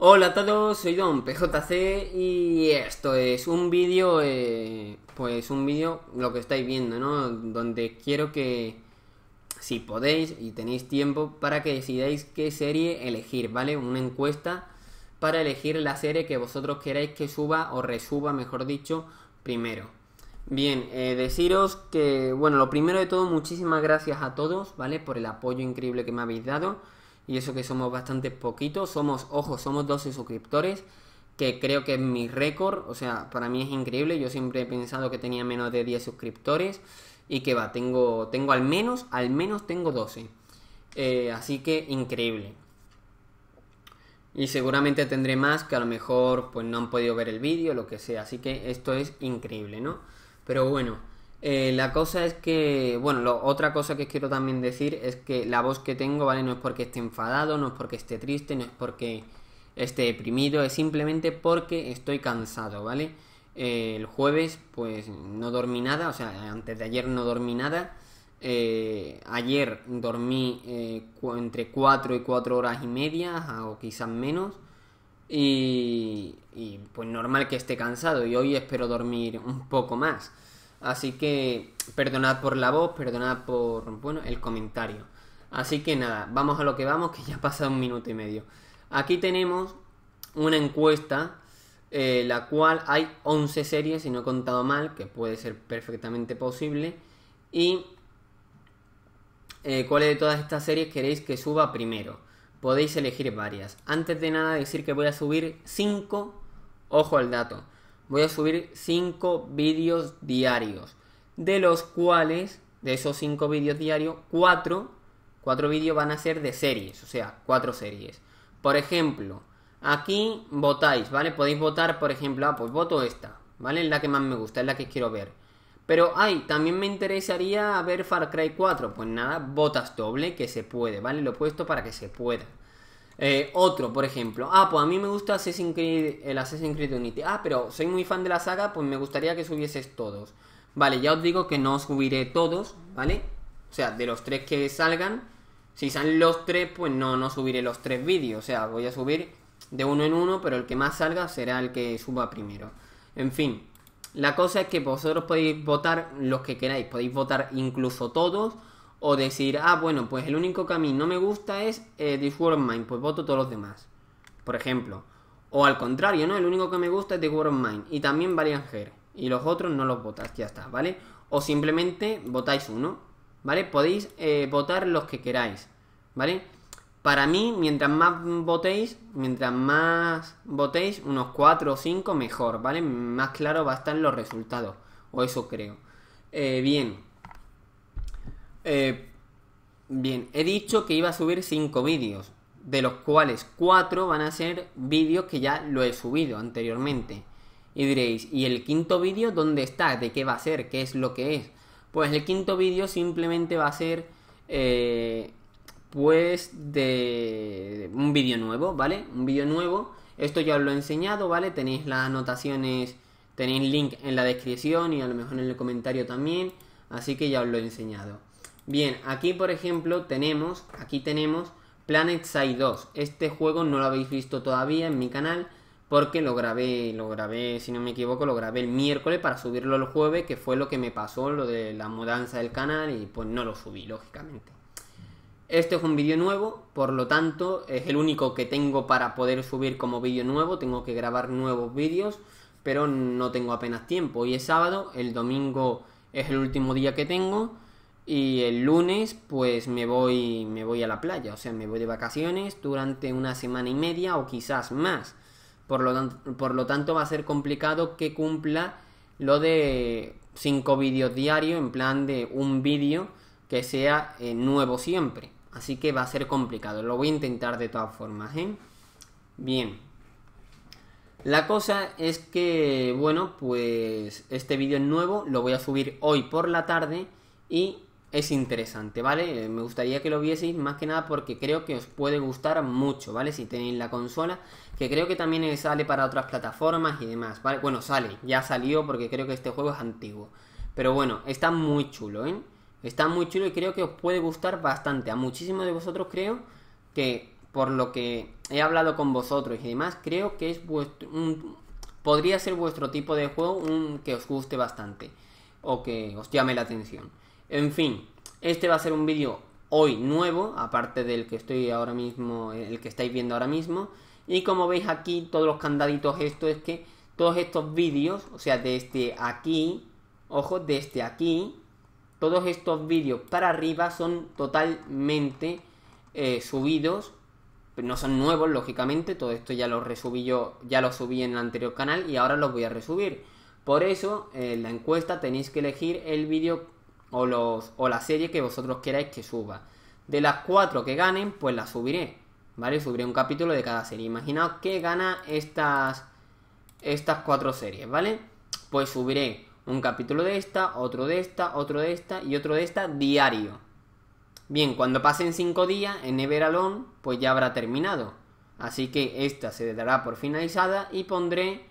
Hola a todos, soy Don PJC y esto es un vídeo, eh, pues un vídeo, lo que estáis viendo, ¿no? Donde quiero que, si podéis y tenéis tiempo, para que decidáis qué serie elegir, ¿vale? Una encuesta para elegir la serie que vosotros queráis que suba o resuba, mejor dicho, primero. Bien, eh, deciros que, bueno, lo primero de todo, muchísimas gracias a todos, ¿vale? Por el apoyo increíble que me habéis dado y eso que somos bastante poquitos, somos, ojo, somos 12 suscriptores, que creo que es mi récord, o sea, para mí es increíble, yo siempre he pensado que tenía menos de 10 suscriptores y que va, tengo, tengo al menos, al menos tengo 12, eh, así que increíble. Y seguramente tendré más que a lo mejor pues no han podido ver el vídeo, lo que sea, así que esto es increíble, ¿no? Pero bueno, eh, la cosa es que, bueno, otra cosa que quiero también decir es que la voz que tengo, ¿vale? No es porque esté enfadado, no es porque esté triste, no es porque esté deprimido, es simplemente porque estoy cansado, ¿vale? Eh, el jueves, pues no dormí nada, o sea, antes de ayer no dormí nada. Eh, ayer dormí entre 4 y 4 horas y media, o quizás menos. y pues normal que esté cansado y hoy espero dormir un poco más. Así que perdonad por la voz, perdonad por, bueno, el comentario. Así que nada, vamos a lo que vamos, que ya ha pasado un minuto y medio. Aquí tenemos una encuesta, eh, la cual hay 11 series, si no he contado mal, que puede ser perfectamente posible. Y eh, cuál de todas estas series queréis que suba primero. Podéis elegir varias. Antes de nada decir que voy a subir 5, ojo al dato voy a subir 5 vídeos diarios, de los cuales, de esos 5 vídeos diarios, 4, 4 vídeos van a ser de series, o sea, 4 series. Por ejemplo, aquí votáis, ¿vale? Podéis votar, por ejemplo, ah, pues voto esta, ¿vale? Es la que más me gusta, es la que quiero ver. Pero, ay, también me interesaría ver Far Cry 4. Pues nada, votas doble, que se puede, ¿vale? Lo he puesto para que se pueda. Eh, otro, por ejemplo. Ah, pues a mí me gusta el Assassin's Creed Unity. Ah, pero soy muy fan de la saga, pues me gustaría que subieses todos. Vale, ya os digo que no subiré todos, ¿vale? O sea, de los tres que salgan, si salen los tres, pues no, no subiré los tres vídeos. O sea, voy a subir de uno en uno, pero el que más salga será el que suba primero. En fin, la cosa es que vosotros podéis votar los que queráis. Podéis votar incluso todos o decir, ah, bueno, pues el único que a mí no me gusta es eh, This Mine, pues voto todos los demás. Por ejemplo. O al contrario, ¿no? El único que me gusta es The World of Mine. Y también Valiant Y los otros no los votas, ya está, ¿vale? O simplemente votáis uno, ¿vale? Podéis eh, votar los que queráis, ¿vale? Para mí, mientras más votéis, mientras más votéis, unos 4 o 5 mejor, ¿vale? Más claro va a estar los resultados, o eso creo. Eh, bien, eh, bien, he dicho que iba a subir 5 vídeos, de los cuales 4 van a ser vídeos que ya lo he subido anteriormente. Y diréis, ¿y el quinto vídeo dónde está? ¿De qué va a ser? ¿Qué es lo que es? Pues el quinto vídeo simplemente va a ser eh, pues de un vídeo nuevo, ¿vale? Un vídeo nuevo. Esto ya os lo he enseñado, ¿vale? Tenéis las anotaciones, tenéis link en la descripción y a lo mejor en el comentario también. Así que ya os lo he enseñado. Bien, aquí por ejemplo tenemos, aquí tenemos Planet Side 2. Este juego no lo habéis visto todavía en mi canal porque lo grabé, lo grabé, si no me equivoco, lo grabé el miércoles para subirlo el jueves, que fue lo que me pasó, lo de la mudanza del canal y pues no lo subí, lógicamente. Este es un vídeo nuevo, por lo tanto es el único que tengo para poder subir como vídeo nuevo, tengo que grabar nuevos vídeos, pero no tengo apenas tiempo. Hoy es sábado, el domingo es el último día que tengo y el lunes, pues me voy, me voy a la playa, o sea, me voy de vacaciones durante una semana y media o quizás más. Por lo, por lo tanto, va a ser complicado que cumpla lo de cinco vídeos diarios, en plan de un vídeo que sea eh, nuevo siempre. Así que va a ser complicado, lo voy a intentar de todas formas, ¿eh? Bien. La cosa es que, bueno, pues este vídeo es nuevo, lo voy a subir hoy por la tarde y es interesante, ¿vale? Eh, me gustaría que lo vieseis más que nada porque creo que os puede gustar mucho, ¿vale? Si tenéis la consola, que creo que también sale para otras plataformas y demás, ¿vale? Bueno, sale, ya salió porque creo que este juego es antiguo. Pero bueno, está muy chulo, ¿eh? Está muy chulo y creo que os puede gustar bastante. A muchísimos de vosotros creo que, por lo que he hablado con vosotros y demás, creo que es vuestro... podría ser vuestro tipo de juego un, que os guste bastante o que os llame la atención. En fin, este va a ser un vídeo hoy nuevo, aparte del que estoy ahora mismo, el que estáis viendo ahora mismo. Y como veis aquí, todos los candaditos, esto es que todos estos vídeos, o sea, desde este aquí, ojo, desde este aquí, todos estos vídeos para arriba son totalmente eh, subidos. No son nuevos, lógicamente, todo esto ya lo resubí yo, ya lo subí en el anterior canal y ahora los voy a resubir. Por eso, en la encuesta tenéis que elegir el vídeo o, los, o la serie que vosotros queráis que suba. De las cuatro que ganen, pues las subiré. ¿Vale? Subiré un capítulo de cada serie. Imaginaos que gana estas, estas cuatro series, ¿vale? Pues subiré un capítulo de esta, otro de esta, otro de esta y otro de esta diario. Bien, cuando pasen cinco días en Everalón, pues ya habrá terminado. Así que esta se dará por finalizada y pondré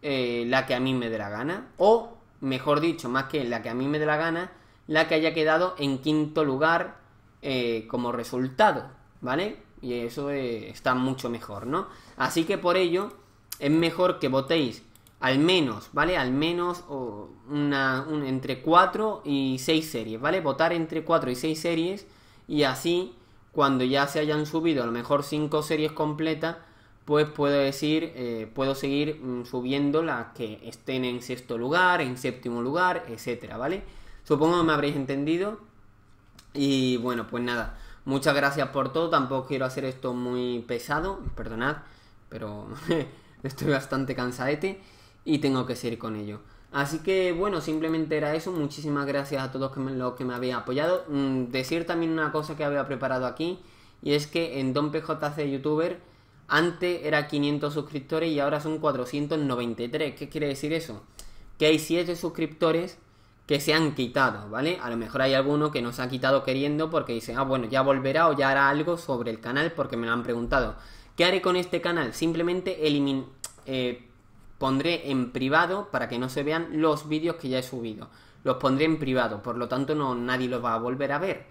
eh, la que a mí me dé la gana. O, mejor dicho, más que la que a mí me dé la gana, la que haya quedado en quinto lugar eh, como resultado, ¿vale? Y eso eh, está mucho mejor, ¿no? Así que por ello es mejor que votéis al menos, ¿vale? Al menos una, entre 4 y 6 series, ¿vale? Votar entre 4 y 6 series y así cuando ya se hayan subido a lo mejor 5 series completas, pues puedo decir, eh, puedo seguir mm, subiendo las que estén en sexto lugar, en séptimo lugar, etcétera, ¿vale? Supongo que me habréis entendido. Y bueno, pues nada. Muchas gracias por todo. Tampoco quiero hacer esto muy pesado. Perdonad, pero estoy bastante cansadete y tengo que seguir con ello. Así que bueno, simplemente era eso. Muchísimas gracias a todos los que me habían apoyado. Mm, decir también una cosa que había preparado aquí. Y es que en Don PJC Youtuber antes era 500 suscriptores y ahora son 493. ¿Qué quiere decir eso? Que hay 7 suscriptores que se han quitado, ¿vale? A lo mejor hay alguno que nos ha quitado queriendo porque dice, ah, bueno, ya volverá o ya hará algo sobre el canal porque me lo han preguntado. ¿Qué haré con este canal? Simplemente eh, pondré en privado para que no se vean los vídeos que ya he subido. Los pondré en privado, por lo tanto no, nadie los va a volver a ver.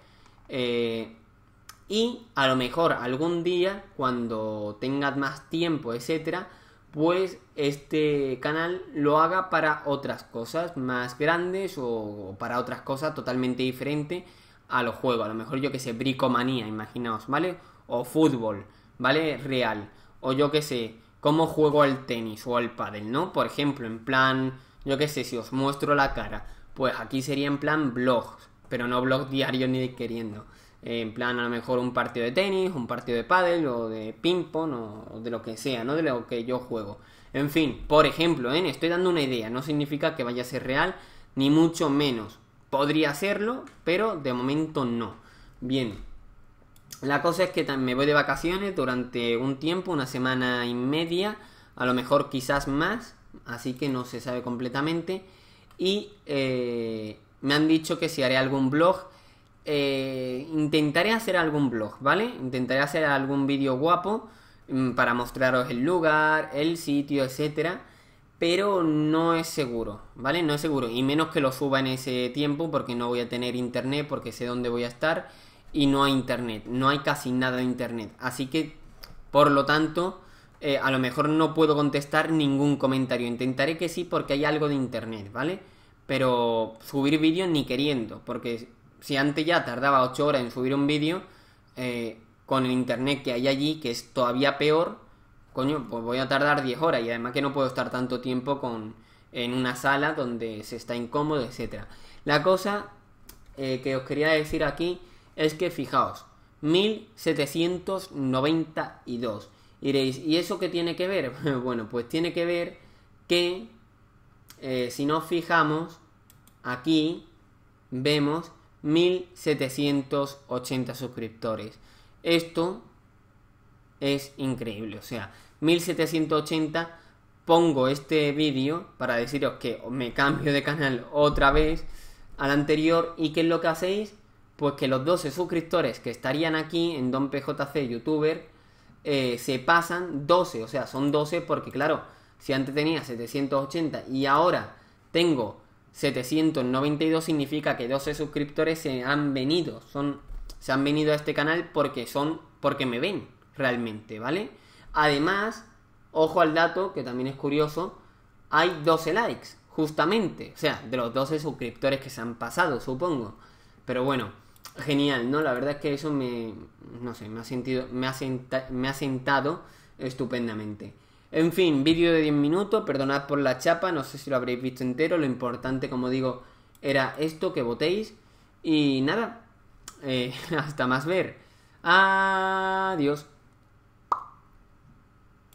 Eh, y a lo mejor algún día, cuando tengas más tiempo, etcétera, pues este canal lo haga para otras cosas más grandes o, para otras cosas totalmente diferentes a los juegos. A lo mejor yo que sé, bricomanía, imaginaos, ¿vale? O fútbol, ¿vale? Real. O yo que sé, cómo juego al tenis o al pádel, ¿no? Por ejemplo, en plan, yo que sé, si os muestro la cara, pues aquí sería en plan blog pero no blog diario ni queriendo, en plan a lo mejor un partido de tenis, un partido de pádel o de ping pong o de lo que sea, ¿no? De lo que yo juego. En fin, por ejemplo, ¿eh? estoy dando una idea, no significa que vaya a ser real, ni mucho menos. Podría serlo, pero de momento no. Bien, la cosa es que me voy de vacaciones durante un tiempo, una semana y media, a lo mejor quizás más, así que no se sabe completamente. Y eh, me han dicho que si haré algún blog eh, intentaré hacer algún blog, ¿vale? Intentaré hacer algún vídeo guapo mm, para mostraros el lugar, el sitio, etcétera. Pero no es seguro, ¿vale? No es seguro. Y menos que lo suba en ese tiempo porque no voy a tener internet, porque sé dónde voy a estar. Y no hay internet, no hay casi nada de internet. Así que, por lo tanto, eh, a lo mejor no puedo contestar ningún comentario. Intentaré que sí porque hay algo de internet, ¿vale? Pero subir vídeos ni queriendo, porque si antes ya tardaba 8 horas en subir un vídeo, eh, con el internet que hay allí, que es todavía peor, coño, pues voy a tardar 10 horas y además que no puedo estar tanto tiempo con, en una sala donde se está incómodo, etc. La cosa eh, que os quería decir aquí es que fijaos, 1792. Diréis, ¿y eso qué tiene que ver? bueno, pues tiene que ver que eh, si nos fijamos aquí, vemos 1780 suscriptores. Esto es increíble, o sea, 1780 pongo este vídeo para deciros que me cambio de canal otra vez al anterior y qué es lo que hacéis, pues que los 12 suscriptores que estarían aquí en Don PJC Youtuber eh, se pasan 12, o sea, son 12 porque claro, si antes tenía 780 y ahora tengo 792 significa que 12 suscriptores se han venido, son, se han venido a este canal porque son, porque me ven realmente, ¿vale? Además, ojo al dato, que también es curioso, hay 12 likes, justamente, o sea, de los 12 suscriptores que se han pasado, supongo. Pero bueno, genial, ¿no? La verdad es que eso me, no sé, me ha sentido, me ha, me ha sentado estupendamente. En fin, vídeo de 10 minutos, perdonad por la chapa, no sé si lo habréis visto entero, lo importante, como digo, era esto, que votéis. Y nada, eh, hasta más ver. Adiós.